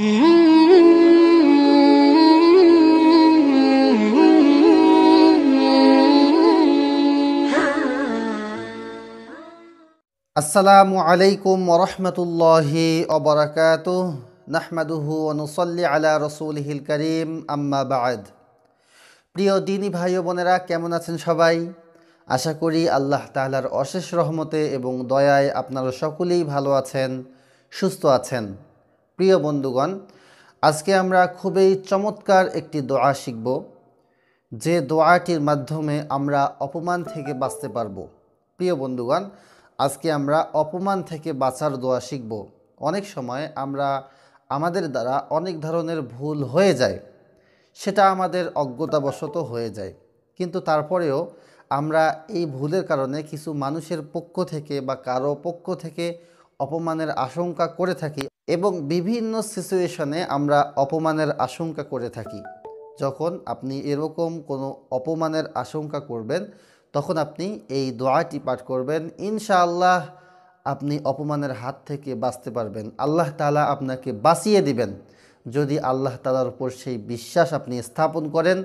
আসসালামু আলাইকুম ওরহমতুল্লাহি অবরাকাত নাহমাদুহু অনুসল্লি আলা রসুলহিল করিম আম্মা বাদ প্রিয় দিনী ভাই বোনেরা কেমন আছেন সবাই আশা করি আল্লাহ তাহলার অশেষ রহমতে এবং দয়ায় আপনারা সকলেই ভালো আছেন সুস্থ আছেন প্রিয় বন্ধুগণ আজকে আমরা খুবই চমৎকার একটি দোয়া শিখব যে দোয়াটির মাধ্যমে আমরা অপমান থেকে বাঁচতে পারব প্রিয় বন্ধুগণ আজকে আমরা অপমান থেকে বাঁচার দোয়া শিখব অনেক সময় আমরা আমাদের দ্বারা অনেক ধরনের ভুল হয়ে যায় সেটা আমাদের অজ্ঞতাবশত হয়ে যায় কিন্তু তারপরেও আমরা এই ভুলের কারণে কিছু মানুষের পক্ষ থেকে বা কারো পক্ষ থেকে অপমানের আশঙ্কা করে থাকি এবং বিভিন্ন সিচুয়েশনে আমরা অপমানের আশঙ্কা করে থাকি যখন আপনি এরকম কোনো অপমানের আশঙ্কা করবেন তখন আপনি এই দোয়াটি পাঠ করবেন ইনশাআল্লাহ আপনি অপমানের হাত থেকে বাঁচতে পারবেন আল্লাহ তালা আপনাকে বাঁচিয়ে দিবেন যদি আল্লাহ তালার উপর সেই বিশ্বাস আপনি স্থাপন করেন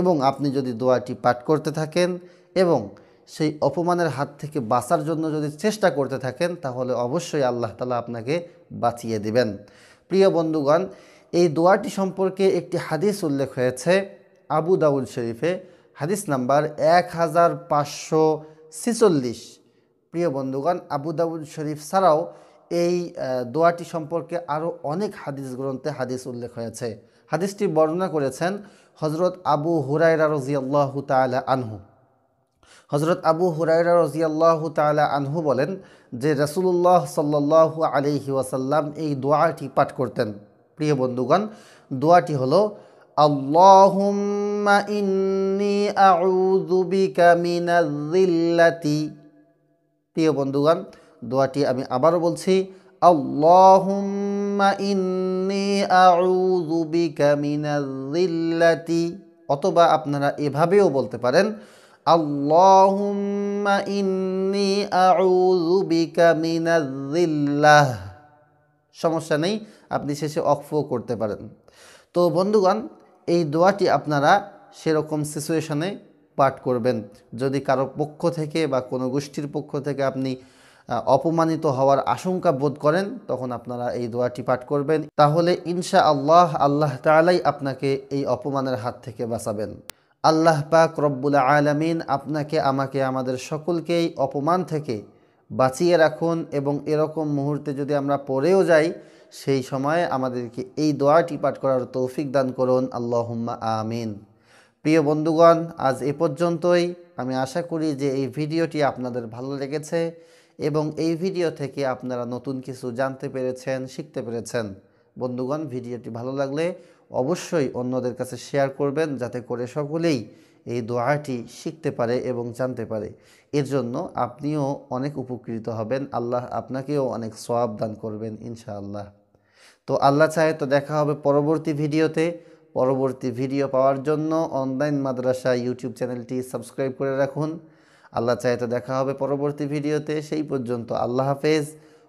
এবং আপনি যদি দোয়াটি পাঠ করতে থাকেন এবং সেই অপমানের হাত থেকে বাঁচার জন্য যদি চেষ্টা করতে থাকেন তাহলে অবশ্যই আল্লাহ তালা আপনাকে বাঁচিয়ে দিবেন প্রিয় বন্ধুগণ এই দোয়াটি সম্পর্কে একটি হাদিস উল্লেখ হয়েছে আবু দাউল শরীফে হাদিস নাম্বার এক হাজার পাঁচশো ছিচল্লিশ প্রিয় বন্ধুগণ আবু দাউল শরীফ ছাড়াও এই দোয়াটি সম্পর্কে আরও অনেক হাদিস গ্রন্থে হাদিস উল্লেখ হয়েছে হাদিসটি বর্ণনা করেছেন হজরত আবু হুরাইরা রাজিয়াল্লাহ তালা আনহু হজরত আবু হুরাইরা রজিয়াল্লাহ তালা আনহু বলেন যে রসুল্লাহ সাল্লাহ আলিহি ওয়াসাল্লাম এই দোয়াটি পাঠ করতেন প্রিয় বন্ধুগণ দোয়াটি হলো আল্লাহুম্মা ইন্নি প্রিয় বন্ধুগণ দোয়াটি আমি আবারও বলছি আল্লাহুম্মা ইন্নি অথবা আপনারা এভাবেও বলতে পারেন اللهم إني أعوذ بك من الذلة সমস্যা নেই আপনি শেষে অকফও করতে পারেন তো বন্ধুগণ এই দোয়াটি আপনারা সেরকম সিচুয়েশনে পাঠ করবেন যদি কারো পক্ষ থেকে বা কোনো গোষ্ঠীর পক্ষ থেকে আপনি অপমানিত হওয়ার আশঙ্কা বোধ করেন তখন আপনারা এই দোয়াটি পাঠ করবেন তাহলে ইনশা আল্লাহ আল্লাহ তালাই আপনাকে এই অপমানের হাত থেকে বাঁচাবেন আল্লাহ পাক রব্বুল আলমিন আপনাকে আমাকে আমাদের সকলকেই অপমান থেকে বাঁচিয়ে রাখুন এবং এরকম মুহূর্তে যদি আমরা পড়েও যাই সেই সময়ে আমাদেরকে এই দোয়াটি পাঠ করার তৌফিক দান করুন আল্লাহ আমিন প্রিয় বন্ধুগণ আজ এ পর্যন্তই আমি আশা করি যে এই ভিডিওটি আপনাদের ভালো লেগেছে এবং এই ভিডিও থেকে আপনারা নতুন কিছু জানতে পেরেছেন শিখতে পেরেছেন বন্ধুগণ ভিডিওটি ভালো লাগলে অবশ্যই অন্যদের কাছে শেয়ার করবেন যাতে করে সকলেই এই দোয়াটি শিখতে পারে এবং জানতে পারে এর জন্য আপনিও অনেক উপকৃত হবেন আল্লাহ আপনাকেও অনেক সওয়াব দান করবেন ইনশাআল্লাহ তো আল্লাহ চায় তো দেখা হবে পরবর্তী ভিডিওতে পরবর্তী ভিডিও পাওয়ার জন্য অনলাইন মাদ্রাসা ইউটিউব চ্যানেলটি সাবস্ক্রাইব করে রাখুন আল্লাহ চায় তো দেখা হবে পরবর্তী ভিডিওতে সেই পর্যন্ত আল্লাহ হাফেজ